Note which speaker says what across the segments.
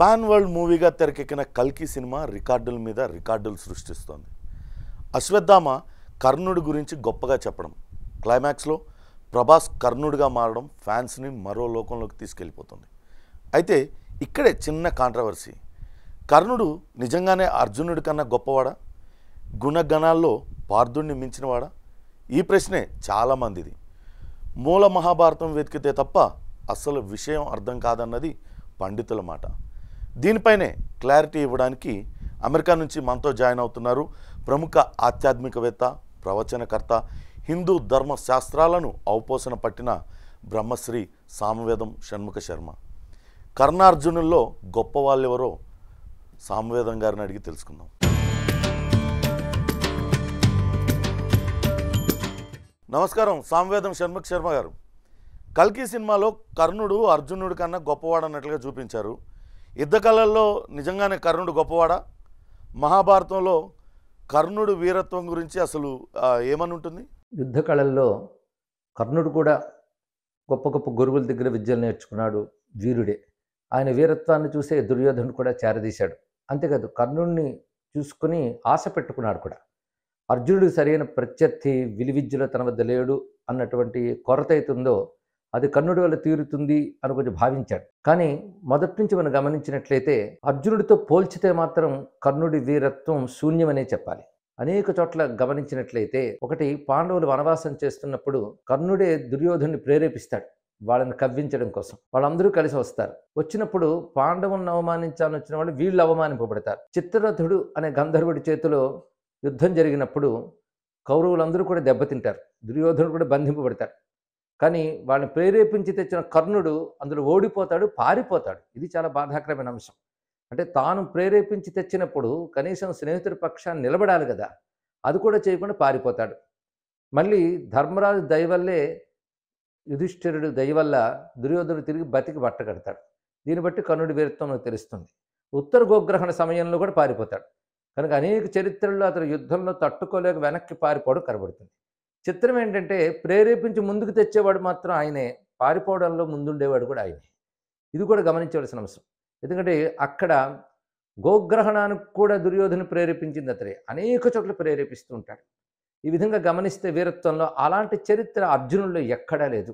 Speaker 1: pan world మూవీగా తెరకెక్కిన కల్కి cinema రికార్డుల మీద రికార్డులు సృష్టిస్తోంది అశ్వత్థామ కర్ణుడి గురించి గొప్పగా చెప్పడం క్లైమాక్స్లో ప్రభాస్ కర్ణుడిగా మారడం ఫ్యాన్స్ని మరో లోకంలోకి తీసుకెళ్ళిపోతుంది అయితే ఇక్కడే చిన్న కాంట్రవర్సీ కర్ణుడు నిజంగానే అర్జునుడి కన్నా గొప్పవాడా గుణగణాల్లో పార్థుడిని మించినవాడా ఈ ప్రశ్నే చాలామందిది మూల మహాభారతం వెతికితే తప్ప అసలు విషయం అర్థం కాదన్నది పండితుల మాట దీనిపైనే క్లారిటీ ఇవ్వడానికి అమెరికా నుంచి మనతో జాయిన్ అవుతున్నారు ప్రముఖ ఆధ్యాత్మికవేత్త ప్రవచనకర్త హిందూ ధర్మ శాస్త్రాలను అవపోసన పట్టిన బ్రహ్మశ్రీ సామవేదం షణ్ముఖ శర్మ కర్ణార్జునుల్లో గొప్ప వాళ్ళెవరో సామవేదం గారిని అడిగి తెలుసుకుందాం నమస్కారం సామవేదం షణ్ముఖ శర్మ గారు కల్కి సినిమాలో కర్ణుడు అర్జునుడి కన్నా గొప్పవాడు అన్నట్లుగా చూపించారు యుద్ధకళల్లో నిజంగానే కర్ణుడు గొప్పవాడా మహాభారతంలో కర్ణుడు వీరత్వం గురించి అసలు ఏమని ఉంటుంది
Speaker 2: యుద్ధ కళల్లో కర్ణుడు కూడా గొప్ప గొప్ప గురువుల దగ్గర విద్యలు నేర్చుకున్నాడు వీరుడే ఆయన వీరత్వాన్ని చూసే దుర్యోధనుడు కూడా చేరదీశాడు అంతేకాదు కర్ణుడిని చూసుకుని ఆశ పెట్టుకున్నాడు కూడా అర్జునుడు సరైన ప్రత్యర్థి విలువిద్యలో తన వద్ద లేడు అన్నటువంటి కొరత అవుతుందో అది కర్ణుడి వల్ల తీరుతుంది అని కొంచెం భావించాడు కానీ మొదటి నుంచి మనం గమనించినట్లయితే అర్జునుడితో పోల్చితే మాత్రం కర్ణుడి వీరత్వం శూన్యమనే చెప్పాలి అనేక చోట్ల గమనించినట్లయితే ఒకటి పాండవులు వనవాసం చేస్తున్నప్పుడు కర్ణుడే దుర్యోధను ప్రేరేపిస్తాడు వాళ్ళని కవ్వించడం కోసం వాళ్ళందరూ కలిసి వస్తారు వచ్చినప్పుడు పాండవులను అవమానించాలని వచ్చిన వాళ్ళు వీళ్ళు అవమానింపబడతారు చిత్రరథుడు అనే గంధర్వుడి చేతిలో యుద్ధం జరిగినప్పుడు కౌరవులందరూ కూడా దెబ్బతింటారు దుర్యోధనుడు కూడా బంధింపబడతాడు కానీ వాళ్ళని ప్రేరేపించి తెచ్చిన కర్ణుడు అందులో ఓడిపోతాడు పారిపోతాడు ఇది చాలా బాధాకరమైన అంశం అంటే తాను ప్రేరేపించి తెచ్చినప్పుడు కనీసం స్నేహితుడి పక్షాన్ని నిలబడాలి కదా అది కూడా చేయకుండా పారిపోతాడు మళ్ళీ ధర్మరాజు దయవల్లే యుధిష్ఠిరుడు దయవల్ల దుర్యోధనుడు తిరిగి బతికి బట్టగడతాడు దీన్ని బట్టి కర్ణుడి వీరత్వం తెలుస్తుంది ఉత్తర గోగ్రహణ సమయంలో కూడా పారిపోతాడు కనుక అనేక చరిత్రల్లో అతను యుద్ధంలో తట్టుకోలేక వెనక్కి పారిపోవడం కనబడుతుంది చిత్రం ఏంటంటే ప్రేరేపించి ముందుకు తెచ్చేవాడు మాత్రం ఆయనే పారిపోవడంలో ముందుండేవాడు కూడా ఆయనే ఇది కూడా గమనించవలసిన అంశం ఎందుకంటే అక్కడ గోగ్రహణానికి కూడా దుర్యోధన ప్రేరేపించింది అతడే అనేక చోట్ల ప్రేరేపిస్తూ ఉంటాడు ఈ విధంగా గమనిస్తే వీరత్వంలో అలాంటి చరిత్ర అర్జునుల్లో ఎక్కడా లేదు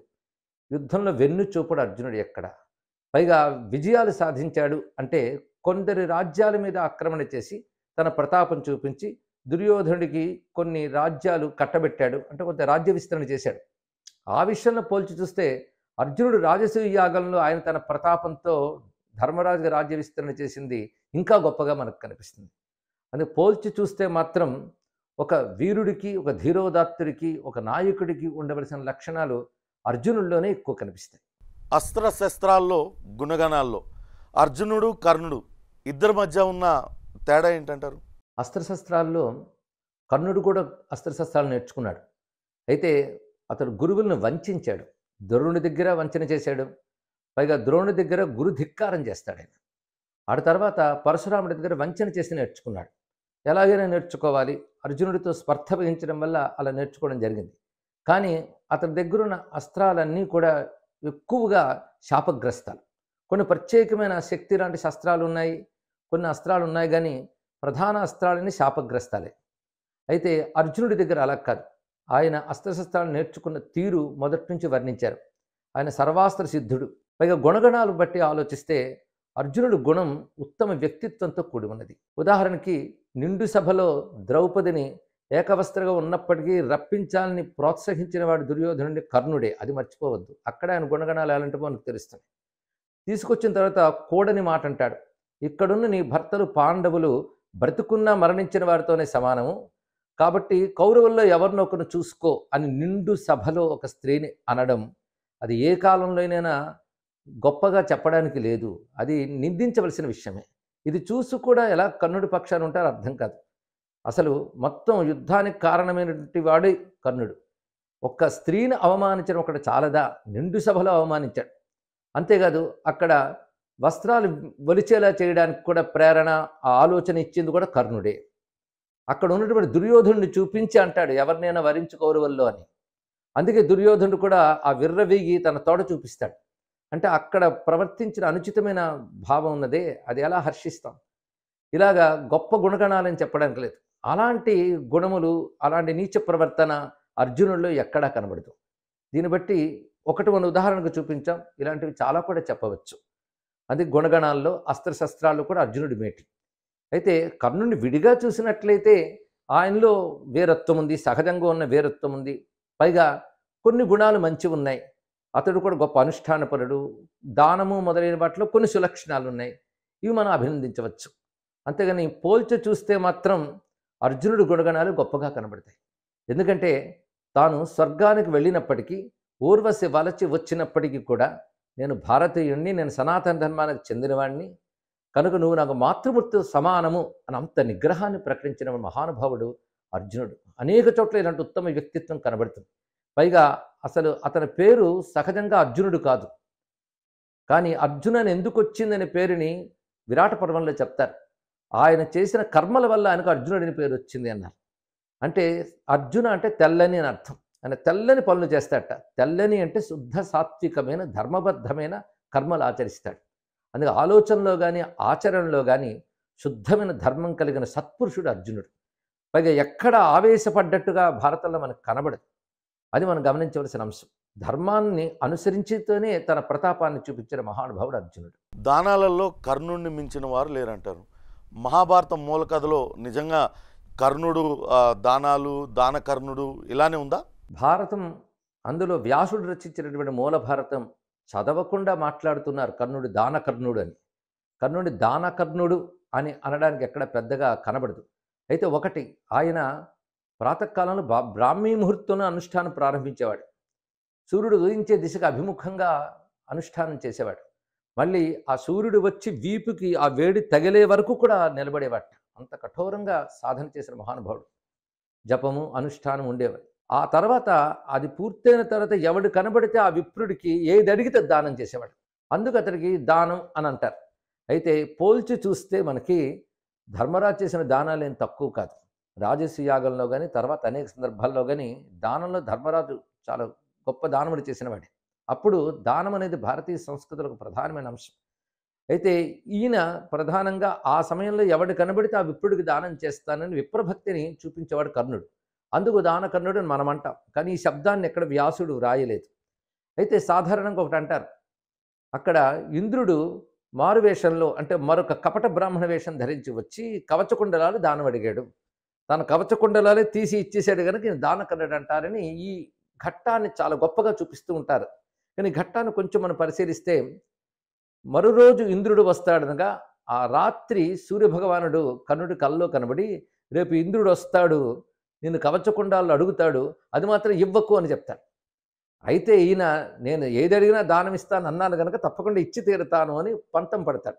Speaker 2: యుద్ధంలో వెన్ను చూపుడు అర్జునుడు ఎక్కడ పైగా విజయాలు సాధించాడు అంటే కొందరి రాజ్యాల మీద ఆక్రమణ చేసి తన ప్రతాపం చూపించి దుర్యోధనుడికి కొన్ని రాజ్యాలు కట్టబెట్టాడు అంటే కొంత రాజ్య విస్తరణ చేశాడు ఆ విషయంలో పోల్చి చూస్తే అర్జునుడు రాజసూయ యాగంలో ఆయన తన ప్రతాపంతో ధర్మరాజుగా రాజ్య విస్తరణ చేసింది ఇంకా గొప్పగా మనకు కనిపిస్తుంది అందుకు పోల్చి చూస్తే మాత్రం ఒక వీరుడికి ఒక ధీరోదాత్తుడికి ఒక నాయకుడికి ఉండవలసిన లక్షణాలు అర్జునుల్లోనే ఎక్కువ కనిపిస్తాయి అస్త్ర శస్త్రాల్లో
Speaker 1: గుణగణాల్లో అర్జునుడు కర్ణుడు ఇద్దరి మధ్య ఉన్న తేడా ఏంటంటారు
Speaker 2: అస్త్రశస్త్రాల్లో కర్ణుడు కూడా అస్త్రశస్త్రాలు నేర్చుకున్నాడు అయితే అతడు గురువులను వంచాడు ద్రోణుడి దగ్గర వంచన చేశాడు పైగా ద్రోణుడి దగ్గర గురు ధిక్కారం చేస్తాడు ఆయన ఆడ తర్వాత పరశురాముడి దగ్గర వంచన చేసి నేర్చుకున్నాడు ఎలాగైనా నేర్చుకోవాలి అర్జునుడితో స్పర్ధ వహించడం వల్ల అలా నేర్చుకోవడం జరిగింది కానీ అతని దగ్గరున్న అస్త్రాలన్నీ కూడా ఎక్కువగా శాపగ్రస్తాలు కొన్ని ప్రత్యేకమైన శక్తి లాంటి శస్త్రాలు ఉన్నాయి కొన్ని అస్త్రాలు ఉన్నాయి కానీ ప్రధాన అస్త్రాలని శాపగ్రస్తాలే అయితే అర్జునుడి దగ్గర అలా కాదు ఆయన అస్త్రశస్త్రాలు నేర్చుకున్న తీరు మొదటి నుంచి వర్ణించారు ఆయన సర్వాస్త్ర సిద్ధుడు పైగా గుణగణాలు బట్టి ఆలోచిస్తే అర్జునుడు గుణం ఉత్తమ వ్యక్తిత్వంతో కూడి ఉన్నది ఉదాహరణకి నిండు సభలో ద్రౌపదిని ఏకవస్త్రగా ఉన్నప్పటికీ రప్పించాలని ప్రోత్సహించిన వాడు దుర్యోధనుడి కర్ణుడే అది మర్చిపోవద్దు అక్కడ ఆయన గుణగణాలు ఎలాంటివో మనకు తెలుస్తుంది తీసుకొచ్చిన తర్వాత కోడని మాట అంటాడు ఇక్కడున్న నీ భర్తలు పాండవులు బ్రతుకున్నా మరణించిన వారితోనే సమానము కాబట్టి కౌరవుల్లో ఎవరినొకరు చూసుకో అని నిండు సభలో ఒక స్త్రీని అనడం అది ఏ కాలంలోనైనా గొప్పగా చెప్పడానికి లేదు అది నిందించవలసిన విషయమే ఇది చూసి కూడా ఎలా కర్ణుడి పక్షాన్ని ఉంటారో అర్థం కాదు అసలు మొత్తం యుద్ధానికి కారణమైనటువంటి వాడే కర్ణుడు ఒక్క స్త్రీని అవమానించడం ఒకటి చాలదా నిండు సభలో అవమానించాడు అంతేకాదు అక్కడ వస్త్రాలు వలిచేలా చేయడానికి కూడా ప్రేరణ ఆ ఆలోచన ఇచ్చింది కూడా కర్ణుడే అక్కడ ఉన్నటువంటి దుర్యోధనుడిని చూపించి అంటాడు ఎవరినైనా వరించుకోరువల్లో అని అందుకే దుర్యోధనుడు కూడా ఆ విర్రవీగి తన తోడ చూపిస్తాడు అంటే అక్కడ ప్రవర్తించిన అనుచితమైన భావం ఉన్నదే అది ఎలా హర్షిస్తాం ఇలాగా గొప్ప గుణగణాలని చెప్పడానికి లేదు అలాంటి గుణములు అలాంటి నీచ ప్రవర్తన అర్జునుల్లో ఎక్కడా కనబడదు దీన్ని బట్టి ఒకటి మన ఉదాహరణకు చూపించాం ఇలాంటివి చాలా కూడా చెప్పవచ్చు అది గుణగణాల్లో అస్త్రశస్త్రాలు కూడా అర్జునుడి మేటి అయితే కర్ణుని విడిగా చూసినట్లయితే ఆయనలో వీరత్వం ఉంది సహజంగా ఉన్న వీరత్వం ఉంది పైగా కొన్ని గుణాలు మంచి ఉన్నాయి అతడు కూడా గొప్ప అనుష్ఠానపరుడు దానము మొదలైన వాటిలో కొన్ని సులక్షణాలు ఉన్నాయి ఇవి మనం అభినందించవచ్చు అంతేగాని పోల్చి చూస్తే మాత్రం అర్జునుడి గుణగణాలు గొప్పగా కనబడతాయి ఎందుకంటే తాను స్వర్గానికి వెళ్ళినప్పటికీ ఊర్వశి వలచి వచ్చినప్పటికీ కూడా నేను భారతీయుణ్ణి నేను సనాతన ధర్మానికి చెందినవాడిని కనుక నువ్వు నాకు మాతృమూర్తి సమానము అని అంత నిగ్రహాన్ని ప్రకటించిన మహానుభావుడు అర్జునుడు అనేక చోట్ల ఇలాంటి ఉత్తమ వ్యక్తిత్వం కనబడుతుంది పైగా అసలు అతని పేరు సహజంగా అర్జునుడు కాదు కానీ అర్జున్ అని ఎందుకు వచ్చిందనే పేరుని విరాట పర్వంలో చెప్తారు ఆయన చేసిన కర్మల వల్ల ఆయనకు అర్జునుడిని పేరు వచ్చింది అన్నారు అంటే అర్జున అంటే తెల్లని అని అర్థం అని తెల్లని పనులు చేస్తాడట తెల్లని అంటే శుద్ధ సాత్వికమైన ధర్మబద్ధమైన కర్మలు ఆచరిస్తాడు అందుకే ఆలోచనలో కానీ ఆచరణలో కానీ శుద్ధమైన ధర్మం కలిగిన సత్పురుషుడు అర్జునుడు పైగా ఎక్కడ ఆవేశపడ్డట్టుగా భారతంలో మనకు కనబడదు అది మనం గమనించవలసిన అంశం ధర్మాన్ని అనుసరించితోనే తన ప్రతాపాన్ని చూపించిన మహానుభావుడు అర్జునుడు దానాలలో కర్ణుణ్ణి మించిన వారు లేరంటారు మహాభారతం మూలకథలో నిజంగా కర్ణుడు దానాలు దానకర్ణుడు ఇలానే ఉందా భారతం అందులో వ్యాసుడు రచించినటువంటి మూల భారతం చదవకుండా మాట్లాడుతున్నారు కర్ణుడు దానకర్ణుడు అని కర్ణుడి దానకర్ణుడు అని అనడానికి ఎక్కడ పెద్దగా కనబడదు అయితే ఒకటి ఆయన ప్రాతకాలంలో బా బ్రాహ్మీ ముహూర్తంలో అనుష్ఠానం ప్రారంభించేవాడు సూర్యుడు ఉదయించే దిశగా అభిముఖంగా అనుష్ఠానం చేసేవాడు మళ్ళీ ఆ సూర్యుడు వచ్చి వీపుకి ఆ వేడి తగిలే వరకు కూడా నిలబడేవాడు అంత కఠోరంగా సాధన చేసిన మహానుభావుడు జపము అనుష్ఠానం ఉండేవాడు ఆ తర్వాత అది పూర్తయిన తర్వాత ఎవడు కనబడితే ఆ విప్రుడికి ఏది అడిగితే దానం చేసేవాడు అందుకు అతనికి దానం అని అంటారు అయితే పోల్చి చూస్తే మనకి ధర్మరాజు చేసిన దానాలు ఏం తక్కువ కాదు రాజస్వ యాగంలో కానీ తర్వాత అనేక సందర్భాల్లో కానీ దానంలో ధర్మరాజు చాలా గొప్ప దానముడు చేసినవాడే అప్పుడు దానం అనేది భారతీయ సంస్కృతులకు ప్రధానమైన అంశం అయితే ఈయన ప్రధానంగా ఆ సమయంలో ఎవడు కనబడితే ఆ విప్రుడికి దానం చేస్తానని విప్రభక్తిని చూపించేవాడు కర్ణుడు అందుకు దానకర్ణుడు అని మనం అంటాం కానీ ఈ శబ్దాన్ని ఎక్కడ వ్యాసుడు రాయలేదు అయితే సాధారణంగా ఒకటి అంటారు అక్కడ ఇంద్రుడు మారువేషంలో అంటే మరొక కపట బ్రాహ్మణ వేషం ధరించి వచ్చి కవచకుండలాలు దానం అడిగాడు తన కవచకుండలాలే తీసి ఇచ్చేసాడు కనుక దానకర్ణుడు అంటారని ఈ ఘట్టాన్ని చాలా గొప్పగా చూపిస్తూ ఉంటారు కానీ ఘట్టాన్ని కొంచెం మనం పరిశీలిస్తే మరో రోజు ఇంద్రుడు వస్తాడనగా ఆ రాత్రి సూర్యభగవానుడు కర్ణుడి కల్లో కనబడి రేపు ఇంద్రుడు వస్తాడు నిన్ను కవచకుండాల్లో అడుగుతాడు అది మాత్రం ఇవ్వకు అని చెప్తాడు అయితే ఈయన నేను ఏది అడిగినా దానం ఇస్తాను అన్నాను కనుక తప్పకుండా ఇచ్చి తీరుతాను అని పంతం పడతాడు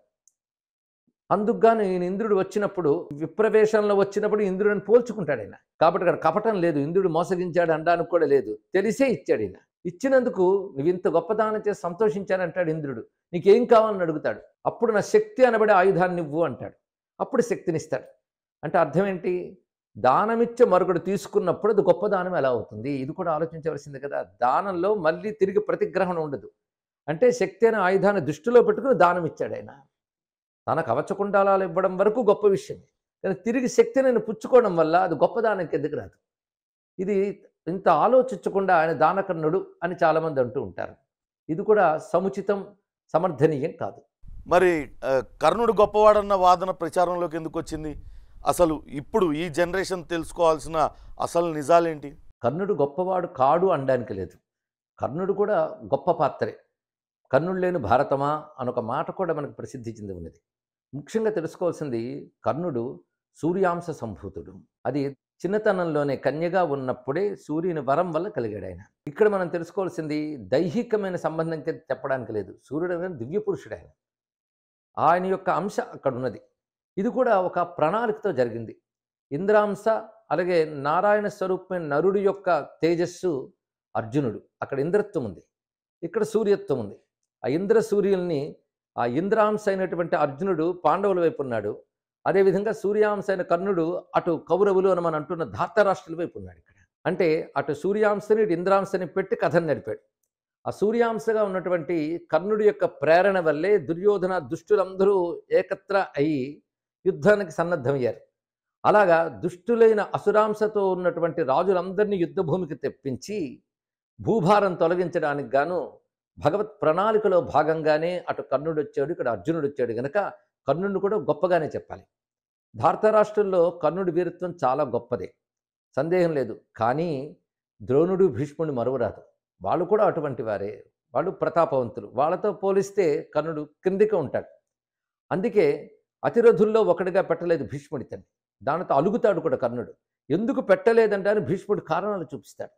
Speaker 2: అందుకుగాను ఈయన ఇంద్రుడు వచ్చినప్పుడు విప్రవేశంలో వచ్చినప్పుడు ఇంద్రుడిని పోల్చుకుంటాడు ఆయన కాబట్టి అక్కడ కపటం లేదు ఇంద్రుడు మోసగించాడు అనడానికి కూడా లేదు తెలిసే ఇచ్చాడు ఈయన ఇచ్చినందుకు నువ్వు ఇంత గొప్పదానం చేసి సంతోషించానంటాడు ఇంద్రుడు నీకేం కావాలని అడుగుతాడు అప్పుడు నా శక్తి అనబడే ఆయుధాన్ని ఇవ్వు అంటాడు అప్పుడు శక్తినిస్తాడు అంటే అర్థం ఏంటి దానమిచ్చే మరొకటి తీసుకున్నప్పుడు అది గొప్ప దానం ఎలా అవుతుంది ఇది కూడా ఆలోచించవలసింది కదా దానంలో మళ్ళీ తిరిగి ప్రతిగ్రహణ ఉండదు అంటే శక్తి అనే ఆయుధాన్ని దృష్టిలో పెట్టుకుని దానం ఇచ్చాడు ఆయన తన కవచకుండాలాలు ఇవ్వడం వరకు గొప్ప విషయమే కానీ తిరిగి శక్తి నేను పుచ్చుకోవడం వల్ల అది గొప్ప దానం కిందకి రాదు ఇది ఇంత ఆలోచించకుండా ఆయన దానకర్ణుడు అని చాలామంది అంటూ ఉంటారు ఇది కూడా సముచితం సమర్థనీయం కాదు మరి కర్ణుడు గొప్పవాడన్న వాదన ప్రచారంలోకి ఎందుకు వచ్చింది అసలు ఇప్పుడు ఈ జనరేషన్ తెలుసుకోవాల్సిన అసలు నిజాలేంటి కర్ణుడు గొప్పవాడు కాడు అనడానికి లేదు కర్ణుడు కూడా గొప్ప పాత్రే కర్ణుడు లేని భారతమా అనొక మాట కూడా మనకు ప్రసిద్ధి చెంది ఉన్నది ముఖ్యంగా తెలుసుకోవాల్సింది కర్ణుడు సూర్యాంశ సంభూతుడు అది చిన్నతనంలోనే కన్యగా ఉన్నప్పుడే సూర్యుని వరం వల్ల కలిగాడు ఆయన ఇక్కడ మనం తెలుసుకోవాల్సింది దైహికమైన సంబంధం చెప్పడానికి లేదు సూర్యుడు దివ్య పురుషుడు ఆయన ఆయన యొక్క అంశ అక్కడ ఉన్నది ఇది కూడా ఒక ప్రణాళికతో జరిగింది ఇంద్రాంశ అలాగే నారాయణ స్వరూపమైన నరుడి యొక్క తేజస్సు అర్జునుడు అక్కడ ఇంద్రత్వం ఉంది ఇక్కడ సూర్యత్వం ఉంది ఆ ఇంద్ర సూర్యుల్ని ఆ ఇంద్రాంశ అయినటువంటి అర్జునుడు పాండవుల వైపు ఉన్నాడు అదేవిధంగా సూర్యాంశ అయిన కర్ణుడు అటు కౌరవులు అని మనం అంటున్న ధాతరాష్ట్రుల వైపు ఉన్నాడు ఇక్కడ అంటే అటు సూర్యాంశని ఇటు ఇంద్రాంశని పెట్టి కథను నడిపాడు ఆ సూర్యాంశగా ఉన్నటువంటి కర్ణుడి యొక్క ప్రేరణ వల్లే దుర్యోధన దుష్టులందరూ ఏకత్ర అయి యుద్ధానికి సన్నద్ధమయ్యారు అలాగా దుష్టులైన అసురాంశతో ఉన్నటువంటి రాజులందరినీ యుద్ధభూమికి తెప్పించి భూభారం తొలగించడానికి గాను భగవత్ ప్రణాళికలో భాగంగానే అటు కర్ణుడు వచ్చాడు ఇక్కడ అర్జునుడు వచ్చాడు గనక కర్ణుడిని కూడా గొప్పగానే చెప్పాలి రాష్ట్రంలో కర్ణుడి వీరత్వం చాలా గొప్పదే సందేహం లేదు కానీ ద్రోణుడు భీష్ముడు మరువరాదు వాళ్ళు కూడా అటువంటి వారే వాళ్ళు ప్రతాపవంతులు వాళ్ళతో పోలిస్తే కర్ణుడు క్రిందికి ఉంటాడు అందుకే అతిరథుల్లో ఒకటిగా పెట్టలేదు భీష్ముడి తండ్రి దానితో అలుగుతాడు కూడా కర్ణుడు ఎందుకు పెట్టలేదంటే అని భీష్ముడు కారణాలు చూపిస్తాడు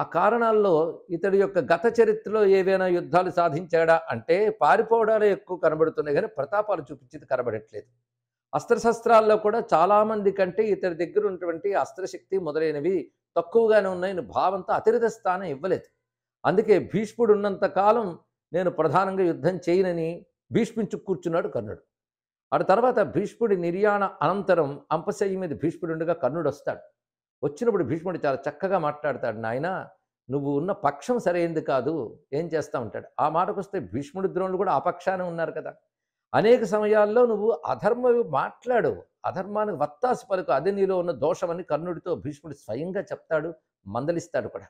Speaker 2: ఆ కారణాల్లో ఇతడి యొక్క గత చరిత్రలో ఏవైనా యుద్ధాలు సాధించాడా అంటే పారిపోవడాలు ఎక్కువ కనబడుతున్నాయి కానీ ప్రతాపాలు చూపించేది కనబడట్లేదు అస్త్రశస్త్రాల్లో కూడా చాలామంది కంటే ఇతడి దగ్గర ఉన్నటువంటి అస్త్రశక్తి మొదలైనవి తక్కువగానే ఉన్నాయని భావంతో అతిరిత స్థానం ఇవ్వలేదు అందుకే భీష్ముడు ఉన్నంతకాలం నేను ప్రధానంగా యుద్ధం చేయనని భీష్మించు కూర్చున్నాడు కర్ణుడు అటు తర్వాత భీష్ముడి నిర్యాణ అనంతరం అంపశయ్య మీద భీష్ముడు ఉండగా కర్ణుడు వస్తాడు వచ్చినప్పుడు భీష్ముడు చాలా చక్కగా మాట్లాడతాడు నాయన నువ్వు ఉన్న పక్షం సరైనది కాదు ఏం చేస్తా ఉంటాడు ఆ మాటకు వస్తే భీష్ముడి ద్రోణులు కూడా ఆ పక్షాన ఉన్నారు కదా అనేక సమయాల్లో నువ్వు అధర్మ మాట్లాడు అధర్మానికి వత్తాసి పలుకు అదే నీలో ఉన్న దోషమని కర్ణుడితో భీష్ముడు స్వయంగా చెప్తాడు మందలిస్తాడు కూడా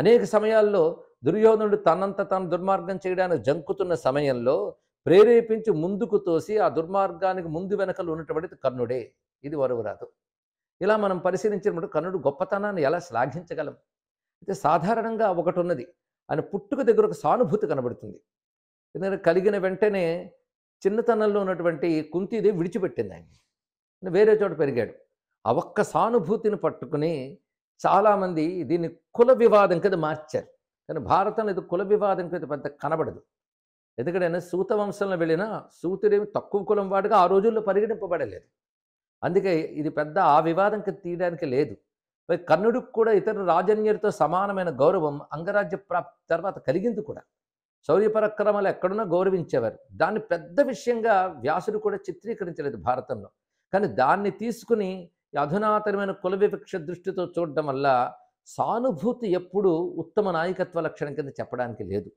Speaker 2: అనేక సమయాల్లో దుర్యోధనుడు తనంత తాను దుర్మార్గం చేయడానికి జంకుతున్న సమయంలో ప్రేరేపించి ముందుకు తోసి ఆ దుర్మార్గానికి ముందు వెనకలు ఉన్నటువంటి కర్ణుడే ఇది వరువురాదు ఇలా మనం పరిశీలించినప్పుడు కర్ణుడు గొప్పతనాన్ని ఎలా శ్లాఘించగలం అయితే సాధారణంగా ఒకటి ఉన్నది ఆయన పుట్టుక దగ్గర ఒక సానుభూతి కనబడుతుంది ఎందుకంటే కలిగిన వెంటనే చిన్నతనంలో ఉన్నటువంటి కుంతిదే విడిచిపెట్టింది ఆయన వేరే చోట పెరిగాడు ఆ ఒక్క సానుభూతిని పట్టుకుని చాలామంది దీన్ని కుల వివాదం కింద మార్చారు కానీ భారతంలో ఇది కుల వివాదం కింద పెద్ద కనబడదు ఎందుకంటే సూత వంశంలో వెళ్ళిన సూతుడేమి తక్కువ కులం వాడుగా ఆ రోజుల్లో పరిగణింపబడలేదు అందుకే ఇది పెద్ద ఆ వివాదం తీయడానికి లేదు మరి కర్ణుడికి కూడా ఇతర రాజన్యులతో సమానమైన గౌరవం అంగరాజ్య ప్రాప్తి తర్వాత కలిగింది కూడా శౌర్య పరక్రమాలు ఎక్కడున్నా గౌరవించేవారు దాన్ని పెద్ద విషయంగా వ్యాసుడు కూడా చిత్రీకరించలేదు భారతంలో కానీ దాన్ని తీసుకుని అధునాతనమైన కుల వివక్ష దృష్టితో చూడడం వల్ల సానుభూతి ఎప్పుడూ ఉత్తమ నాయకత్వ లక్షణం కింద చెప్పడానికి లేదు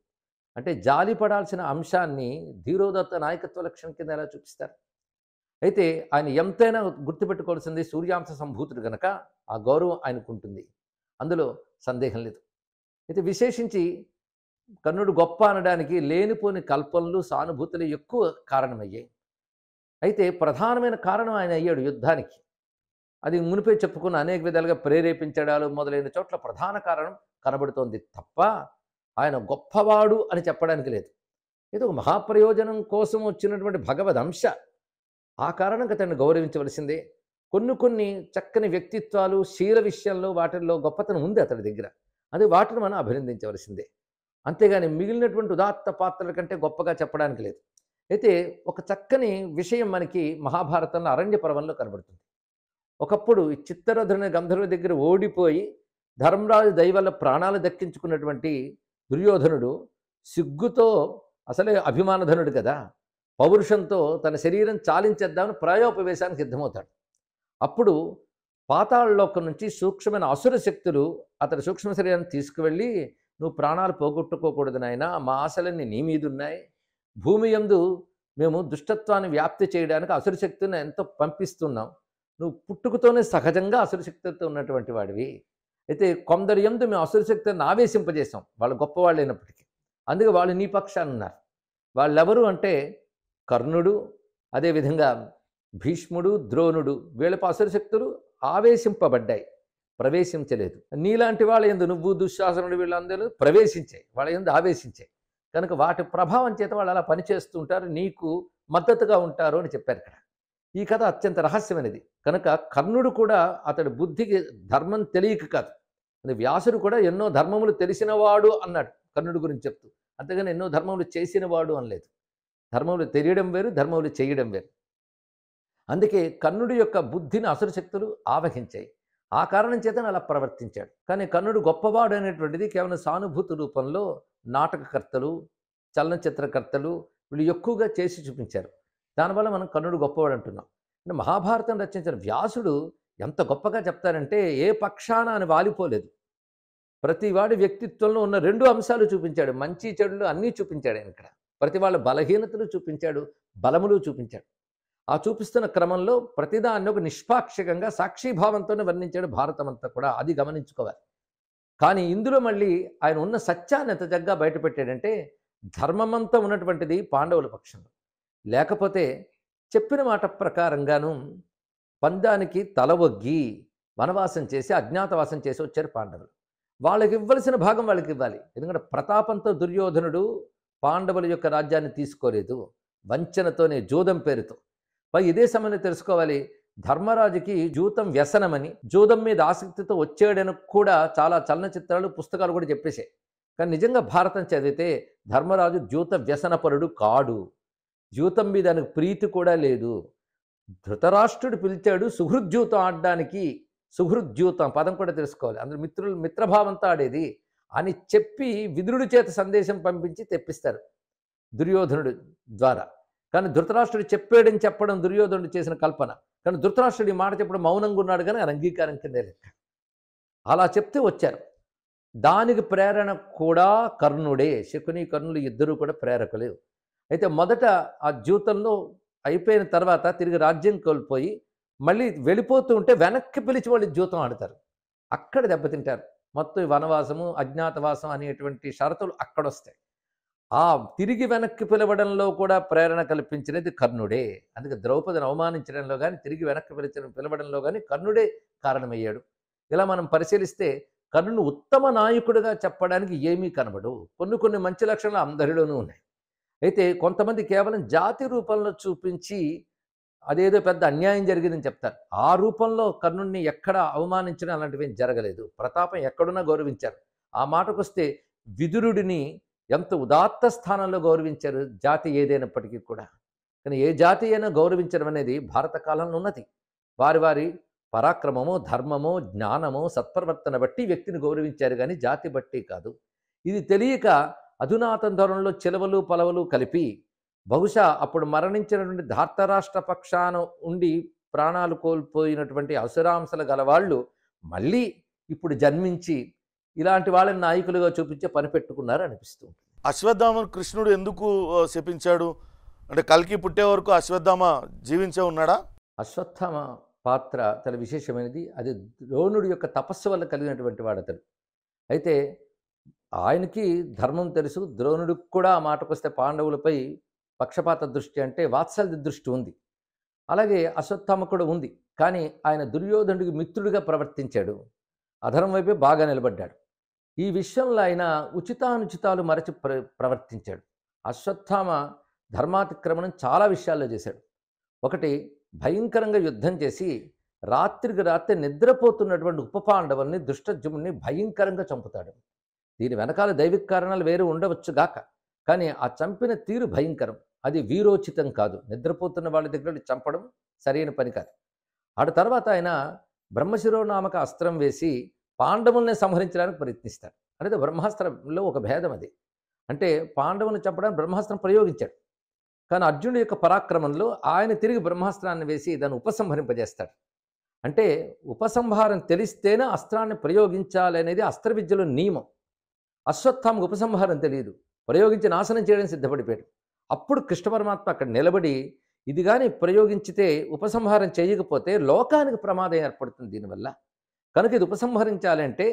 Speaker 2: అంటే జాలిపడాల్సిన అంశాన్ని ధీరోదత్త నాయకత్వ లక్షణం కింద ఎలా చూపిస్తారు అయితే ఆయన ఎంతైనా గుర్తుపెట్టుకోవాల్సింది సూర్యాంశ సంభూతుడు గనక ఆ గౌరవం ఆయనకు ఉంటుంది అందులో సందేహం లేదు అయితే విశేషించి కర్ణుడు గొప్ప అనడానికి లేనిపోని కల్పనలు సానుభూతులు ఎక్కువ కారణమయ్యాయి అయితే ప్రధానమైన కారణం ఆయన అయ్యాడు యుద్ధానికి అది మునిపే చెప్పుకున్న అనేక విధాలుగా ప్రేరేపించడాలు మొదలైన చోట్ల ప్రధాన కారణం కనబడుతోంది తప్ప ఆయన గొప్పవాడు అని చెప్పడానికి లేదు ఇది ఒక మహాప్రయోజనం కోసం వచ్చినటువంటి భగవద్ అంశ ఆ కారణంగా తను గౌరవించవలసిందే కొన్ని కొన్ని చక్కని వ్యక్తిత్వాలు శీల విషయంలో వాటిల్లో గొప్పతనం ఉంది అతని దగ్గర అది వాటిని మనం అభినందించవలసిందే అంతేగాని మిగిలినటువంటి ఉదాత్త పాత్రల కంటే గొప్పగా చెప్పడానికి లేదు అయితే ఒక చక్కని విషయం మనకి మహాభారతంలో అరణ్య పర్వంలో కనబడుతుంది ఒకప్పుడు చిత్తరథుని గంధర్వ దగ్గర ఓడిపోయి ధర్మరాజు దయ ప్రాణాలు దక్కించుకున్నటువంటి దుర్యోధనుడు సిగ్గుతో అసలే అభిమానధనుడు కదా పౌరుషంతో తన శరీరం చాలించేద్దామని ప్రాయోపవేశానికి సిద్ధమవుతాడు అప్పుడు పాతాళలోకం నుంచి సూక్ష్మమైన అసుర శక్తులు అతని సూక్ష్మ శరీరాన్ని తీసుకువెళ్ళి నువ్వు ప్రాణాలు పోగొట్టుకోకూడదు నాయన మా ఆశలన్నీ నీ మీద ఉన్నాయి భూమి ఎందు మేము దుష్టత్వాన్ని వ్యాప్తి చేయడానికి అసుర శక్తిని ఎంతో పంపిస్తున్నాం నువ్వు పుట్టుకతోనే సహజంగా అసుర శక్తులతో ఉన్నటువంటి వాడివి అయితే కొందరు ఎందు మేము అసురశక్తిని ఆవేశింపజేసాం వాళ్ళు గొప్పవాళ్ళు అయినప్పటికీ అందుకే వాళ్ళు నీ పక్షాన్ని ఉన్నారు వాళ్ళెవరు అంటే కర్ణుడు అదేవిధంగా భీష్ముడు ద్రోణుడు వీళ్ళపై అసురశక్తులు ఆవేశింపబడ్డాయి ప్రవేశించలేదు నీలాంటి వాళ్ళ ఎందు నువ్వు దుశ్శాసనుడు వీళ్ళందరూ ప్రవేశించాయి వాళ్ళ ఎందు ఆవేశించాయి కనుక వాటి ప్రభావం చేత వాళ్ళు అలా పనిచేస్తుంటారు నీకు మద్దతుగా ఉంటారు అని చెప్పారు ఇక్కడ ఈ కథ అత్యంత రహస్యమైనది కనుక కర్ణుడు కూడా అతడి బుద్ధికి ధర్మం తెలియక కాదు అని వ్యాసుడు కూడా ఎన్నో ధర్మములు తెలిసినవాడు అన్నాడు కర్ణుడి గురించి చెప్తూ అంతేగాని ఎన్నో ధర్మములు చేసినవాడు అనలేదు ధర్మములు తెలియడం వేరు ధర్మములు చేయడం వేరు అందుకే కర్ణుడి యొక్క బుద్ధిని అసురు శక్తులు ఆవహించాయి ఆ కారణం చేతను అలా ప్రవర్తించాడు కానీ కర్ణుడు గొప్పవాడు అనేటువంటిది కేవలం సానుభూతి రూపంలో నాటకకర్తలు చలనచిత్రకర్తలు వీళ్ళు ఎక్కువగా చేసి చూపించారు దానివల్ల మనం కర్ణుడు గొప్పవాడు అంటున్నాం అంటే మహాభారతం రచించిన వ్యాసుడు ఎంత గొప్పగా చెప్తారంటే ఏ పక్షాన అని వాలిపోలేదు ప్రతివాడి వ్యక్తిత్వంలో ఉన్న రెండు అంశాలు చూపించాడు మంచి చెడులు అన్నీ చూపించాడు ఆయన ఇక్కడ ప్రతి వాళ్ళ బలహీనతలు చూపించాడు బలములు చూపించాడు ఆ చూపిస్తున్న క్రమంలో ప్రతిదాన్ని ఒక నిష్పాక్షికంగా సాక్షిభావంతోనే వర్ణించాడు భారతం అంతా కూడా అది గమనించుకోవాలి కానీ ఇందులో మళ్ళీ ఆయన ఉన్న సత్యాన్ని ఎంత జగ్గా బయటపెట్టాడంటే ధర్మమంతా ఉన్నటువంటిది పాండవుల పక్షంలో లేకపోతే చెప్పిన మాట ప్రకారంగాను పందానికి తల ఒగ్గి వనవాసం చేసి అజ్ఞాతవాసం చేసి వచ్చారు పాండవులు వాళ్ళకి ఇవ్వలసిన భాగం వాళ్ళకి ఇవ్వాలి ఎందుకంటే ప్రతాపంతో దుర్యోధనుడు పాండవుల యొక్క రాజ్యాన్ని తీసుకోలేదు వంచనతోనే జూదం పేరుతో పై ఇదే సమయంలో తెలుసుకోవాలి ధర్మరాజుకి జూతం వ్యసనమని జూదం మీద ఆసక్తితో వచ్చాడని కూడా చాలా చలనచిత్రాలు పుస్తకాలు కూడా చెప్పేశాయి కానీ నిజంగా భారతం చదివితే ధర్మరాజు జూత వ్యసనపరుడు కాడు జూతం మీద ప్రీతి కూడా లేదు ధృతరాష్ట్రుడు పిలిచాడు సుహృద్యూతం ఆడడానికి సుహృద్యూతం పదం కూడా తెలుసుకోవాలి అందులో మిత్రులు మిత్రభావంతో ఆడేది అని చెప్పి విదురుడి చేత సందేశం పంపించి తెప్పిస్తారు దుర్యోధనుడు ద్వారా కానీ ధృతరాష్ట్రుడు చెప్పాడని చెప్పడం దుర్యోధనుడు చేసిన కల్పన కానీ ధృతరాష్ట్రుడు ఈ మాట చెప్పడం మౌనంగా ఉన్నాడు కానీ అంగీకారం కింద లెక్క అలా చెప్తే వచ్చారు దానికి ప్రేరణ కూడా కర్ణుడే శకుని కర్ణులు ఇద్దరూ కూడా ప్రేరకులు అయితే మొదట ఆ జీవితంలో అయిపోయిన తర్వాత తిరిగి రాజ్యం కోల్పోయి మళ్ళీ వెళ్ళిపోతూ ఉంటే వెనక్కి పిలిచి వాళ్ళు జీవితం ఆడతారు అక్కడ దెబ్బతింటారు మొత్తం వనవాసము అజ్ఞాతవాసం అనేటువంటి షరతులు అక్కడ వస్తాయి ఆ తిరిగి వెనక్కి పిలవడంలో కూడా ప్రేరణ కల్పించినది కర్ణుడే అందుకే ద్రౌపదిని అవమానించడంలో కానీ తిరిగి వెనక్కి పిలిచిన పిలవడంలో కానీ కర్ణుడే కారణమయ్యాడు ఇలా మనం పరిశీలిస్తే కర్ణుడు ఉత్తమ నాయకుడిగా చెప్పడానికి ఏమీ కనబడు కొన్ని కొన్ని మంచి లక్షణాలు అందరిలోనూ ఉన్నాయి అయితే కొంతమంది కేవలం జాతి రూపంలో చూపించి అదేదో పెద్ద అన్యాయం జరిగిందని చెప్తారు ఆ రూపంలో కర్ణుడిని ఎక్కడ అవమానించడం అలాంటివి జరగలేదు ప్రతాపం ఎక్కడున్నా గౌరవించారు ఆ మాటకొస్తే విదురుడిని ఎంత ఉదాత్త స్థానంలో గౌరవించారు జాతి ఏదైనప్పటికీ కూడా కానీ ఏ జాతి అయినా గౌరవించడం అనేది భారత కాలంలో ఉన్నది వారి వారి పరాక్రమము ధర్మము జ్ఞానము సత్ప్రవర్తన బట్టి వ్యక్తిని గౌరవించారు కానీ జాతి బట్టి కాదు ఇది తెలియక అధునాతన ధోరణిలో చిలవలు పలవలు కలిపి బహుశా అప్పుడు మరణించినటువంటి ధార్తరాష్ట్ర పక్షాన ఉండి ప్రాణాలు కోల్పోయినటువంటి అవసరాంశలు గలవాళ్ళు మళ్ళీ ఇప్పుడు జన్మించి ఇలాంటి వాళ్ళని నాయకులుగా చూపించే పని పెట్టుకున్నారు అనిపిస్తుంది
Speaker 1: అశ్వత్థామ కృష్ణుడు ఎందుకు శపించాడు అంటే
Speaker 2: కల్కి పుట్టే వరకు అశ్వత్థామ జీవించే ఉన్నాడా అశ్వత్థామ పాత్ర చాలా విశేషమైనది అది ద్రోణుడి యొక్క తపస్సు వల్ల కలిగినటువంటి వాడు అతడు అయితే ఆయనకి ధర్మం తెలుసు ద్రోణుడికి కూడా ఆ మాటకొస్తే పాండవులపై పక్షపాత దృష్టి అంటే వాత్సల్య దృష్టి ఉంది అలాగే అశ్వత్థామ కూడా ఉంది కానీ ఆయన దుర్యోధనుడికి మిత్రుడిగా ప్రవర్తించాడు అధర్మం వైపే బాగా నిలబడ్డాడు ఈ విషయంలో ఆయన ఉచితానుచితాలు మరచి ప్ర ప్రవర్తించాడు అశ్వత్థామ ధర్మాతిక్రమణం చాలా విషయాల్లో చేశాడు ఒకటి భయంకరంగా యుద్ధం చేసి రాత్రికి రాత్రి నిద్రపోతున్నటువంటి ఉప పాండవుల్ని దుష్టజ్యుముని భయంకరంగా చంపుతాడు దీని వెనకాల దైవిక కారణాలు ఉండవచ్చు ఉండవచ్చుగాక కానీ ఆ చంపిన తీరు భయంకరం అది వీరోచితం కాదు నిద్రపోతున్న వాళ్ళ దగ్గర చంపడం సరైన పని కాదు ఆడు తర్వాత ఆయన బ్రహ్మశిరోనామక అస్త్రం వేసి పాండవుల్ని సంహరించడానికి ప్రయత్నిస్తాడు అనేది బ్రహ్మాస్త్రంలో ఒక భేదం అది అంటే పాండవుని చంపడానికి బ్రహ్మాస్త్రం ప్రయోగించాడు కానీ అర్జునుడి యొక్క పరాక్రమంలో ఆయన తిరిగి బ్రహ్మాస్త్రాన్ని వేసి దాన్ని ఉపసంహరింపజేస్తాడు అంటే ఉపసంహారం తెలిస్తేనే అస్త్రాన్ని ప్రయోగించాలనేది అస్త్ర విద్యలో నియమం అశ్వత్థామకు ఉపసంహారం తెలియదు ప్రయోగించి నాశనం చేయడం సిద్ధపడిపోయాడు అప్పుడు కృష్ణ పరమాత్మ అక్కడ నిలబడి ఇది కానీ ప్రయోగించితే ఉపసంహారం చేయకపోతే లోకానికి ప్రమాదం ఏర్పడుతుంది దీనివల్ల కనుక ఇది ఉపసంహరించాలంటే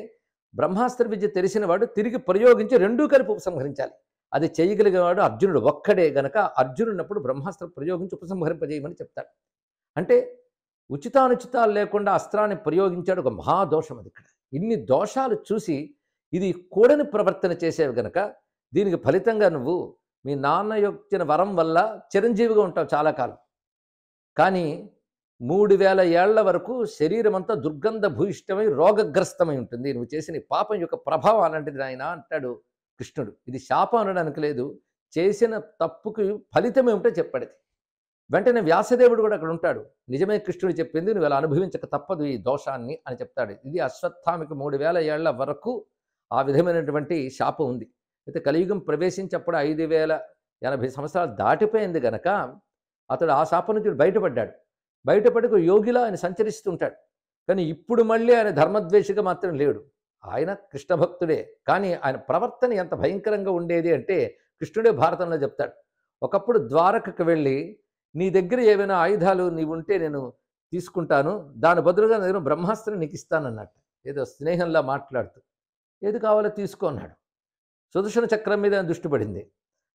Speaker 2: బ్రహ్మాస్త్ర విద్య తెలిసినవాడు తిరిగి ప్రయోగించి రెండూ కలిపి ఉపసంహరించాలి అది చేయగలిగినవాడు అర్జునుడు ఒక్కడే గనక అర్జునున్నప్పుడు బ్రహ్మాస్త్ర ప్రయోగించి ఉపసంహరింపజేయమని చెప్తాడు అంటే ఉచితానుచితాలు లేకుండా అస్త్రాన్ని ప్రయోగించాడు ఒక మహాదోషం అది ఇక్కడ ఇన్ని దోషాలు చూసి ఇది కూడని ప్రవర్తన చేసేవి కనుక దీనికి ఫలితంగా నువ్వు మీ నాన్న యొక్కిన వరం వల్ల చిరంజీవిగా ఉంటావు చాలా కాలం కానీ మూడు వేల ఏళ్ల వరకు శరీరం అంతా దుర్గంధ భూయిష్టమై రోగగ్రస్తమై ఉంటుంది నువ్వు చేసిన పాపం యొక్క ప్రభావం అలాంటిది ఆయన అంటాడు కృష్ణుడు ఇది శాపం అనడానికి లేదు చేసిన తప్పుకి ఫలితం ఏమిటో చెప్పాడు వెంటనే వ్యాసదేవుడు కూడా అక్కడ ఉంటాడు నిజమే కృష్ణుడు చెప్పింది నువ్వు ఇలా అనుభవించక తప్పదు ఈ దోషాన్ని అని చెప్తాడు ఇది అశ్వత్థామికి మూడు వేల ఏళ్ల వరకు ఆ విధమైనటువంటి శాపం ఉంది అయితే కలియుగం ప్రవేశించప్పుడు ఐదు వేల ఎనభై సంవత్సరాలు దాటిపోయింది గనక అతడు ఆ శాపం నుంచి బయటపడ్డాడు బయటపడికి యోగిలా ఆయన సంచరిస్తుంటాడు కానీ ఇప్పుడు మళ్ళీ ఆయన ధర్మద్వేషిగా మాత్రం లేడు ఆయన కృష్ణ భక్తుడే కానీ ఆయన ప్రవర్తన ఎంత భయంకరంగా ఉండేది అంటే కృష్ణుడే భారతంలో చెప్తాడు ఒకప్పుడు ద్వారకకు వెళ్ళి నీ దగ్గర ఏమైనా ఆయుధాలు నీవు ఉంటే నేను తీసుకుంటాను దాని బదులుగా నేను బ్రహ్మాస్త్రం నీకు ఇస్తానన్నట్టు ఏదో స్నేహంలా మాట్లాడుతూ ఏది కావాలో తీసుకో అన్నాడు సుదర్శన చక్రం మీద దృష్టి పడింది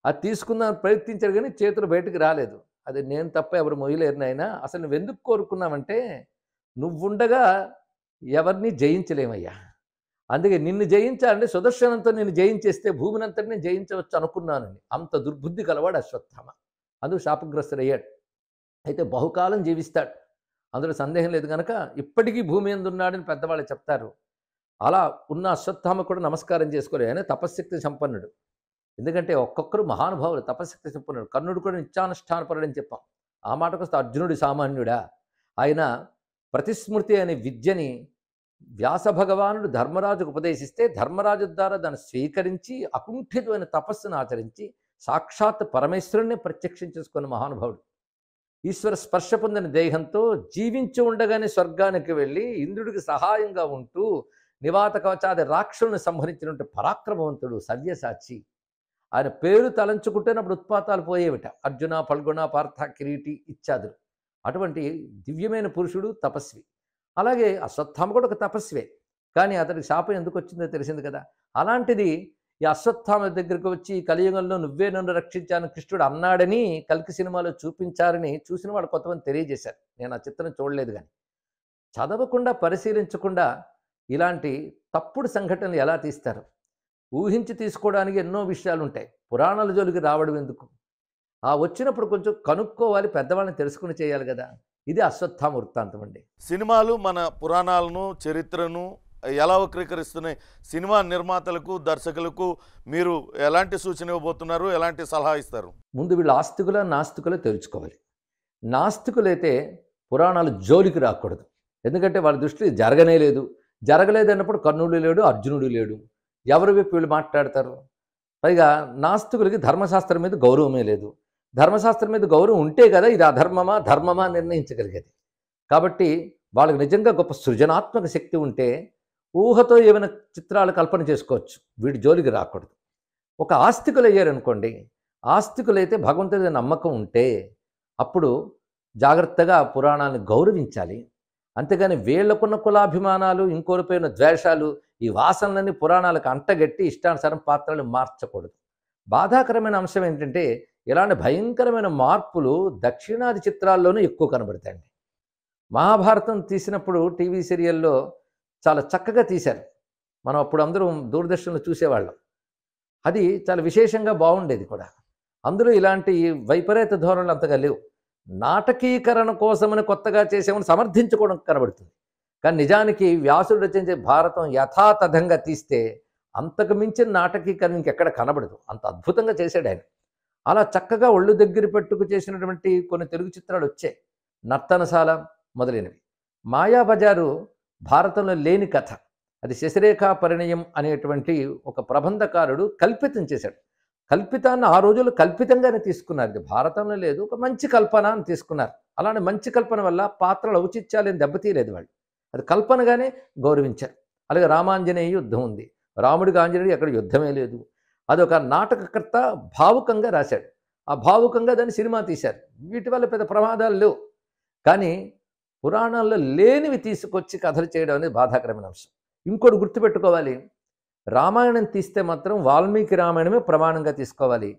Speaker 2: అది తీసుకుందామని ప్రయత్నించాడు కానీ చేతులు బయటకు రాలేదు అది నేను తప్ప ఎవరు మొయ్యలేరు అసలు నువ్వు ఎందుకు కోరుకున్నావంటే నువ్వుండగా ఎవరిని జయించలేమయ్యా అందుకే నిన్ను జయించాలని సుదర్శనంతో నేను జయించేస్తే భూమినంతటిని జయించవచ్చు అనుకున్నానని అంత దుర్బుద్ధి గలవాడు అశ్వత్థామ అందుకు శాపగ్రస్తుడయ్యాడు అయితే బహుకాలం జీవిస్తాడు అందులో సందేహం లేదు కనుక ఇప్పటికీ భూమి ఉన్నాడని పెద్దవాళ్ళు చెప్తారు అలా ఉన్న అశ్వత్థామ కూడా నమస్కారం చేసుకోలేదు ఆయన తపశక్తి సంపన్నుడు ఎందుకంటే ఒక్కొక్కరు మహానుభావులు తపశక్తి సంపన్నుడు కర్ణుడు కూడా నిత్యానుష్ఠానపరుడు అని చెప్పాం ఆ మాటకు వస్తే అర్జునుడు సామాన్యుడా ఆయన ప్రతిస్మృతి అనే విద్యని వ్యాస భగవానుడు ధర్మరాజుకు ఉపదేశిస్తే ధర్మరాజు ద్వారా దాన్ని స్వీకరించి అకుంఠితమైన తపస్సును ఆచరించి సాక్షాత్ పరమేశ్వరుణ్ణి ప్రత్యక్షం చేసుకున్న మహానుభావుడు ఈశ్వర స్పర్శ పొందిన దేహంతో జీవించి ఉండగానే స్వర్గానికి వెళ్ళి ఇంద్రుడికి సహాయంగా ఉంటూ నివాత కవచాది రాక్షులను సంహరించినటువంటి పరాక్రమవంతుడు సవ్యసాచి ఆయన పేరు తలంచుకుంటేనప్పుడు ఉత్పాతాలు పోయేవిట అర్జున ఫల్గుణ పార్థ కిరీటి ఇత్యాదులు అటువంటి దివ్యమైన పురుషుడు తపస్వి అలాగే అశ్వత్థామ కూడా ఒక తపస్వే కానీ అతడికి శాపం ఎందుకు వచ్చిందో తెలిసింది కదా అలాంటిది ఈ అశ్వత్థామ దగ్గరికి వచ్చి కలియుగంలో నువ్వే నన్ను రక్షించాను కృష్ణుడు అన్నాడని కల్కి సినిమాలో చూపించారని చూసిన వాళ్ళు కొంతమంది తెలియజేశారు నేను ఆ చిత్రం చూడలేదు కానీ చదవకుండా పరిశీలించకుండా ఇలాంటి తప్పుడు సంఘటనలు ఎలా తీస్తారు ఊహించి తీసుకోవడానికి ఎన్నో విషయాలు ఉంటాయి పురాణాల జోలికి రావడం ఎందుకు ఆ వచ్చినప్పుడు కొంచెం కనుక్కోవాలి పెద్దవాళ్ళని తెలుసుకుని చేయాలి కదా ఇది అశ్వత్థామ వృత్తాంతం అండి సినిమాలు మన
Speaker 1: పురాణాలను చరిత్రను ఎలా వక్రీకరిస్తున్నాయి సినిమా నిర్మాతలకు దర్శకులకు మీరు ఎలాంటి సూచన ఇవ్వబోతున్నారు ఎలాంటి సలహా ఇస్తారు
Speaker 2: ముందు వీళ్ళు ఆస్తికుల నాస్తికులే తెలుసుకోవాలి నాస్తికులైతే పురాణాలు జోలికి రాకూడదు ఎందుకంటే వాళ్ళ దృష్టి జరగనే లేదు జరగలేదన్నప్పుడు కర్ణుడు లేడు అర్జునుడు లేడు ఎవరి వైపు వీళ్ళు మాట్లాడతారు పైగా నాస్తికులకి ధర్మశాస్త్రం మీద గౌరవమే లేదు ధర్మశాస్త్రం మీద గౌరవం ఉంటే కదా ఇది అధర్మమా ధర్మమా నిర్ణయించగలిగేది కాబట్టి వాళ్ళకి నిజంగా గొప్ప సృజనాత్మక శక్తి ఉంటే ఊహతో ఏమైనా చిత్రాలు కల్పన చేసుకోవచ్చు వీడి జోలికి రాకూడదు ఒక ఆస్తికులు అయ్యారనుకోండి ఆస్తికులైతే భగవంతుడి నమ్మకం ఉంటే అప్పుడు జాగ్రత్తగా పురాణాన్ని గౌరవించాలి అంతేగాని వీళ్లకున్న కులాభిమానాలు ఇంకోరిపోయిన ద్వేషాలు ఈ వాసనలని పురాణాలకు అంటగట్టి ఇష్టానుసారం పాత్రలు మార్చకూడదు బాధాకరమైన అంశం ఏంటంటే ఇలాంటి భయంకరమైన మార్పులు దక్షిణాది చిత్రాల్లోనూ ఎక్కువ కనబడతాయండి మహాభారతం తీసినప్పుడు టీవీ సీరియల్లో చాలా చక్కగా తీశారు మనం అప్పుడు అందరూ దూరదర్శన్లో చూసేవాళ్ళం అది చాలా విశేషంగా బాగుండేది కూడా అందులో ఇలాంటి వైపరీత ధోరణులు అంతగా లేవు నాటకీకరణ కోసమని కొత్తగా చేసామని సమర్థించుకోవడం కనబడుతుంది కానీ నిజానికి వ్యాసుడు రచించే భారతం యథాతథంగా తీస్తే అంతకు మించిన నాటకీకరణ ఇంకెక్కడ కనబడదు అంత అద్భుతంగా చేశాడు ఆయన అలా చక్కగా ఒళ్ళు దగ్గర పెట్టుకు చేసినటువంటి కొన్ని తెలుగు చిత్రాలు వచ్చాయి నర్తనశాల మొదలైనవి మాయాబజారు భారతంలో లేని కథ అది శశిరేఖా పరిణయం అనేటువంటి ఒక ప్రబంధకారుడు కల్పితం చేశాడు కల్పితాన్ని ఆ రోజులు కల్పితంగానే తీసుకున్నారు ఇది భారతంలో లేదు ఒక మంచి కల్పన అని తీసుకున్నారు అలానే మంచి కల్పన వల్ల పాత్రలు ఔచిత్యాలని దెబ్బతీయలేదు వాళ్ళు అది కల్పనగానే గౌరవించారు అలాగే రామాంజనేయ యుద్ధం ఉంది రాముడికి ఆంజనేయుడు అక్కడ యుద్ధమే లేదు అదొక నాటకకర్త భావుకంగా రాశాడు ఆ భావుకంగా దాన్ని సినిమా తీశారు వీటి వల్ల పెద్ద ప్రమాదాలు లేవు కానీ పురాణాల్లో లేనివి తీసుకొచ్చి కథలు చేయడం అనేది బాధాకరమైన అంశం ఇంకోటి గుర్తుపెట్టుకోవాలి రామాయణం తీస్తే మాత్రం వాల్మీకి రామాయణమే ప్రమాణంగా తీసుకోవాలి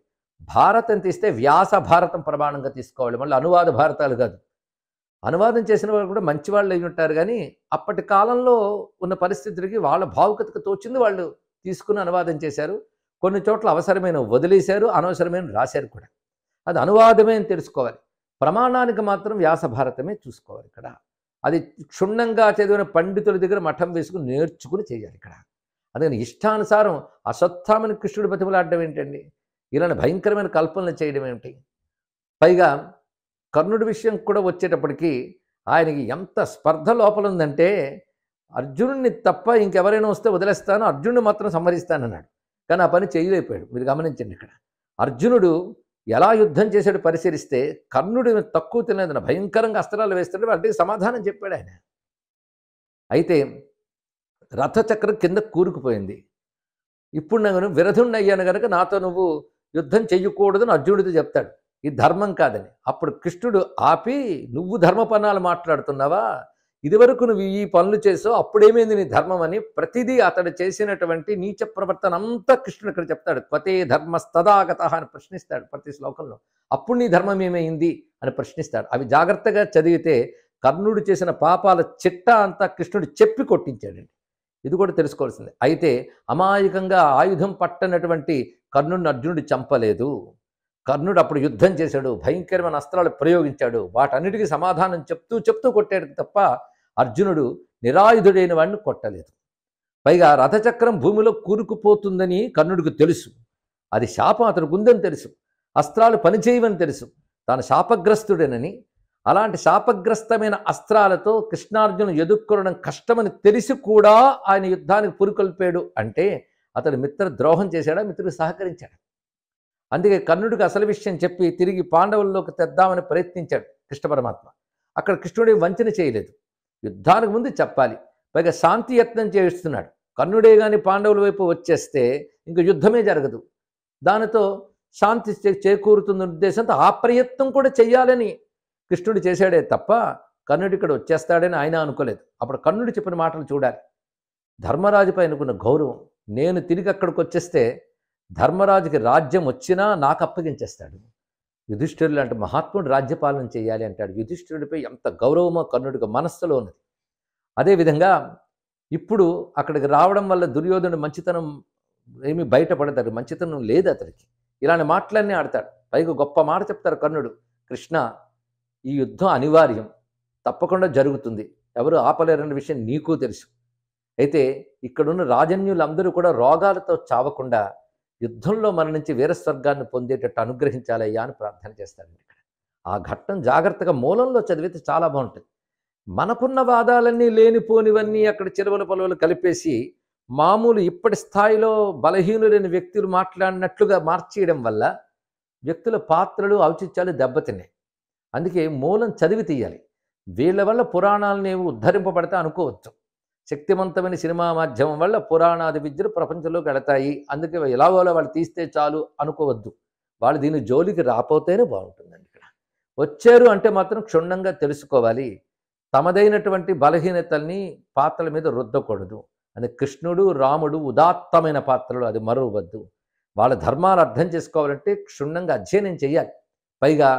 Speaker 2: భారతం తీస్తే వ్యాస భారతం ప్రమాణంగా తీసుకోవాలి మళ్ళీ అనువాద భారతాలు కాదు అనువాదం చేసిన వాళ్ళు కూడా మంచి వాళ్ళు అయి ఉంటారు కానీ అప్పటి కాలంలో ఉన్న పరిస్థితులకి వాళ్ళ భావుకతకు తోచింది వాళ్ళు తీసుకుని అనువాదం చేశారు కొన్ని చోట్ల అవసరమైన వదిలేశారు అనవసరమైన రాశారు కూడా అది అనువాదమే అని తెలుసుకోవాలి ప్రమాణానికి మాత్రం వ్యాస భారతమే చూసుకోవాలి ఇక్కడ అది క్షుణ్ణంగా చదివిన పండితుల దగ్గర మఠం వేసుకుని నేర్చుకుని చేయాలి ఇక్కడ అందుకని ఇష్టానుసారం అశ్వత్థామని కృష్ణుడు బతిమలాడడం ఏంటండి ఇలాంటి భయంకరమైన కల్పనలు చేయడం ఏమిటి పైగా కర్ణుడి విషయం కూడా వచ్చేటప్పటికి ఆయనకి ఎంత స్పర్ధ లోపల ఉందంటే అర్జునుడిని తప్ప ఇంకెవరైనా వస్తే వదిలేస్తాను అర్జునుడు మాత్రం సంహరిస్తానన్నాడు కానీ ఆ పని చేయలేకపోయాడు మీరు గమనించండి ఇక్కడ అర్జునుడు ఎలా యుద్ధం చేశాడు పరిశీలిస్తే కర్ణుడు తక్కువ తినలేదన్న భయంకరంగా అస్త్రాలు వేస్తాడు వాళ్ళకి సమాధానం చెప్పాడు ఆయన అయితే రథచక్రం కింద కూరుకుపోయింది ఇప్పుడు నేను విరధుణ్ణి అయ్యాను కనుక నాతో నువ్వు యుద్ధం చెయ్యకూడదని అర్జునుడితో చెప్తాడు ఇది ధర్మం కాదని అప్పుడు కృష్ణుడు ఆపి నువ్వు ధర్మ పన్నాలు మాట్లాడుతున్నావా ఇదివరకు నువ్వు ఈ పనులు చేసో అప్పుడేమైంది నీ ధర్మం అని ప్రతిదీ అతడు చేసినటువంటి నీచ ప్రవర్తన అంతా కృష్ణుడు ఇక్కడ చెప్తాడు క్వతే ధర్మస్తదాగత అని ప్రశ్నిస్తాడు ప్రతి శ్లోకంలో అప్పుడు నీ ధర్మం ఏమైంది అని ప్రశ్నిస్తాడు అవి జాగ్రత్తగా చదివితే కర్ణుడు చేసిన పాపాల చిట్ట అంతా కృష్ణుడు చెప్పి కొట్టించాడండి ఇది కూడా తెలుసుకోవాల్సింది అయితే అమాయకంగా ఆయుధం పట్టనటువంటి కర్ణుడిని అర్జునుడు చంపలేదు కర్ణుడు అప్పుడు యుద్ధం చేశాడు భయంకరమైన అస్త్రాలు ప్రయోగించాడు వాటన్నిటికీ సమాధానం చెప్తూ చెప్తూ కొట్టాడు తప్ప అర్జునుడు నిరాయుధుడైన వాడిని కొట్టలేదు పైగా రథచక్రం భూమిలో కూరుకుపోతుందని కర్ణుడికి తెలుసు అది శాపం అతనికి ఉందని తెలుసు అస్త్రాలు పనిచేయవని తెలుసు తాను శాపగ్రస్తుడేనని అలాంటి శాపగ్రస్తమైన అస్త్రాలతో కృష్ణార్జును ఎదుర్కొనడం కష్టమని తెలిసి కూడా ఆయన యుద్ధానికి పురుకొల్పాడు అంటే అతడు మిత్ర ద్రోహం చేశాడా మిత్రుడు సహకరించాడు అందుకే కర్ణుడికి అసలు విషయం చెప్పి తిరిగి పాండవుల్లోకి తెద్దామని ప్రయత్నించాడు కృష్ణ పరమాత్మ అక్కడ కృష్ణుడి వంచన చేయలేదు యుద్ధానికి ముందు చెప్పాలి పైగా శాంతి యత్నం చేస్తున్నాడు కర్ణుడే కానీ పాండవుల వైపు వచ్చేస్తే ఇంక యుద్ధమే జరగదు దానితో శాంతి చేకూరుతున్న ఉద్దేశంతో ఆ ప్రయత్నం కూడా చేయాలని కృష్ణుడు చేశాడే తప్ప కర్ణుడు ఇక్కడ వచ్చేస్తాడని ఆయన అనుకోలేదు అప్పుడు కర్ణుడు చెప్పిన మాటలు చూడాలి ధర్మరాజుపై అనుకున్న గౌరవం నేను తిరిగి అక్కడికి వచ్చేస్తే ధర్మరాజుకి రాజ్యం వచ్చినా నాకు అప్పగించేస్తాడు యుధిష్ఠిరు లాంటి మహాత్ముడు రాజ్యపాలన చేయాలి అంటాడు యుధిష్ఠిరుడిపై ఎంత గౌరవమో కర్ణుడికి మనస్సులో ఉన్నది అదేవిధంగా ఇప్పుడు అక్కడికి రావడం వల్ల దుర్యోధనుడు మంచితనం ఏమి బయటపడతాడు మంచితనం లేదు అతనికి ఇలాంటి మాటలన్నీ ఆడతాడు పైగా గొప్ప మాట చెప్తారు కర్ణుడు కృష్ణ ఈ యుద్ధం అనివార్యం తప్పకుండా జరుగుతుంది ఎవరు ఆపలేరన్న విషయం నీకు తెలుసు అయితే ఇక్కడున్న రాజన్యులందరూ కూడా రోగాలతో చావకుండా యుద్ధంలో మరణించి వీరస్వర్గాన్ని పొందేటట్టు అనుగ్రహించాలయ్యా అని ప్రార్థన చేస్తారండి ఇక్కడ ఆ ఘట్టం జాగ్రత్తగా మూలంలో చదివితే చాలా బాగుంటుంది మనకున్న వాదాలన్నీ లేనిపోనివన్నీ అక్కడ చిలువల పొలవలు కలిపేసి మామూలు ఇప్పటి స్థాయిలో బలహీనులైన వ్యక్తులు మాట్లాడినట్లుగా మార్చేయడం వల్ల వ్యక్తుల పాత్రలు ఔచిత్యాలు దెబ్బతిన్నాయి అందుకే మూలం చదివి తీయాలి వీళ్ళ వల్ల పురాణాలు నీవు ఉద్ధరింపబడతా అనుకోవచ్చు శక్తివంతమైన సినిమా మాధ్యమం వల్ల పురాణాది విద్యలు ప్రపంచంలోకి వెళతాయి అందుకే ఎలా వాళ్ళ వాళ్ళు తీస్తే చాలు అనుకోవద్దు వాళ్ళు దీని జోలికి రాపోతేనే బాగుంటుందండి ఇక్కడ వచ్చారు అంటే మాత్రం క్షుణ్ణంగా తెలుసుకోవాలి తమదైనటువంటి బలహీనతల్ని పాత్రల మీద రుద్దకూడదు అది కృష్ణుడు రాముడు ఉదాత్తమైన పాత్రలు అది మరవద్దు వాళ్ళ ధర్మాలు అర్థం చేసుకోవాలంటే క్షుణ్ణంగా అధ్యయనం చేయాలి పైగా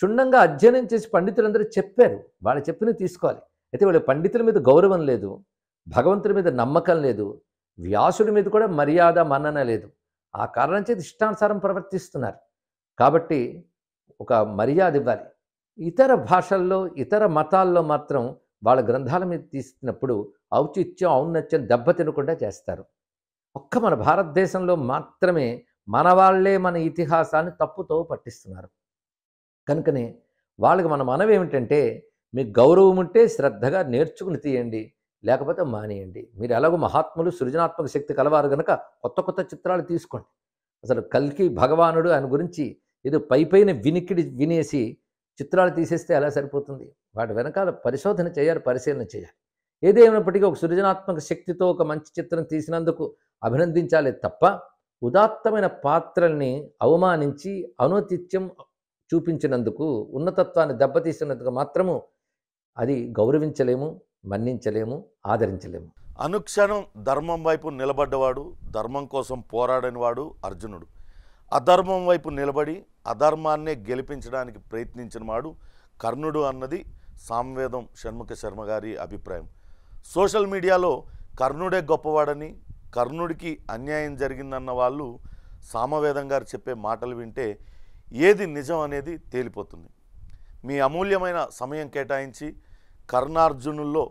Speaker 2: క్షుణ్ణంగా అధ్యయనం చేసి పండితులందరూ చెప్పారు వాళ్ళు చెప్పిన తీసుకోవాలి అయితే వాళ్ళ పండితుల మీద గౌరవం లేదు భగవంతుడి మీద నమ్మకం లేదు వ్యాసుడి మీద కూడా మర్యాద మన్నన లేదు ఆ కారణం చేత ఇష్టానుసారం ప్రవర్తిస్తున్నారు కాబట్టి ఒక మర్యాద ఇవ్వాలి ఇతర భాషల్లో ఇతర మతాల్లో మాత్రం వాళ్ళ గ్రంథాల మీద తీసినప్పుడు ఔచిత్యం ఔన్నత్యం తినకుండా చేస్తారు ఒక్క మన భారతదేశంలో మాత్రమే మన వాళ్లే మన ఇతిహాసాన్ని తప్పుతో పట్టిస్తున్నారు కనుకనే వాళ్ళకి మన మనవి ఏమిటంటే మీకు గౌరవం ఉంటే శ్రద్ధగా నేర్చుకుని తీయండి లేకపోతే మానేయండి మీరు ఎలాగో మహాత్ములు సృజనాత్మక శక్తి కలవారు కనుక కొత్త కొత్త చిత్రాలు తీసుకోండి అసలు కల్కి భగవానుడు ఆయన గురించి ఏదో పై పైన వినికిడి వినేసి చిత్రాలు తీసేస్తే ఎలా సరిపోతుంది వాటి వెనకాల పరిశోధన చేయాలి పరిశీలన చేయాలి ఏదేమైనప్పటికీ ఒక సృజనాత్మక శక్తితో ఒక మంచి చిత్రం తీసినందుకు అభినందించాలి తప్ప ఉదాత్తమైన పాత్రల్ని అవమానించి అనుతిత్యం చూపించినందుకు ఉన్నతత్వాన్ని దెబ్బతీసినందుకు మాత్రము అది గౌరవించలేము మన్నించలేము ఆదరించలేము
Speaker 1: అనుక్షణం ధర్మం వైపు నిలబడ్డవాడు ధర్మం కోసం పోరాడనివాడు అర్జునుడు అధర్మం వైపు నిలబడి అధర్మాన్నే గెలిపించడానికి ప్రయత్నించినవాడు కర్ణుడు అన్నది సామ్వేదం షణ్ముఖ శర్మ గారి అభిప్రాయం సోషల్ మీడియాలో కర్ణుడే గొప్పవాడని కర్ణుడికి అన్యాయం జరిగిందన్న వాళ్ళు సామవేదం గారు చెప్పే మాటలు వింటే ఏది నిజం అనేది తేలిపోతుంది మీ అమూల్యమైన సమయం కేటాయించి కర్ణార్జునుల్లో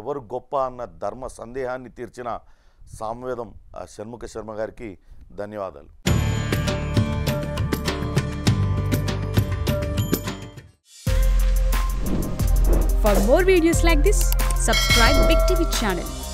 Speaker 1: ఎవరు గొప్ప అన్న ధర్మ సందేహాన్ని తీర్చిన సామవేదం షణ్ముఖ శర్మ గారికి ధన్యవాదాలు
Speaker 2: for more videos like this, subscribe Big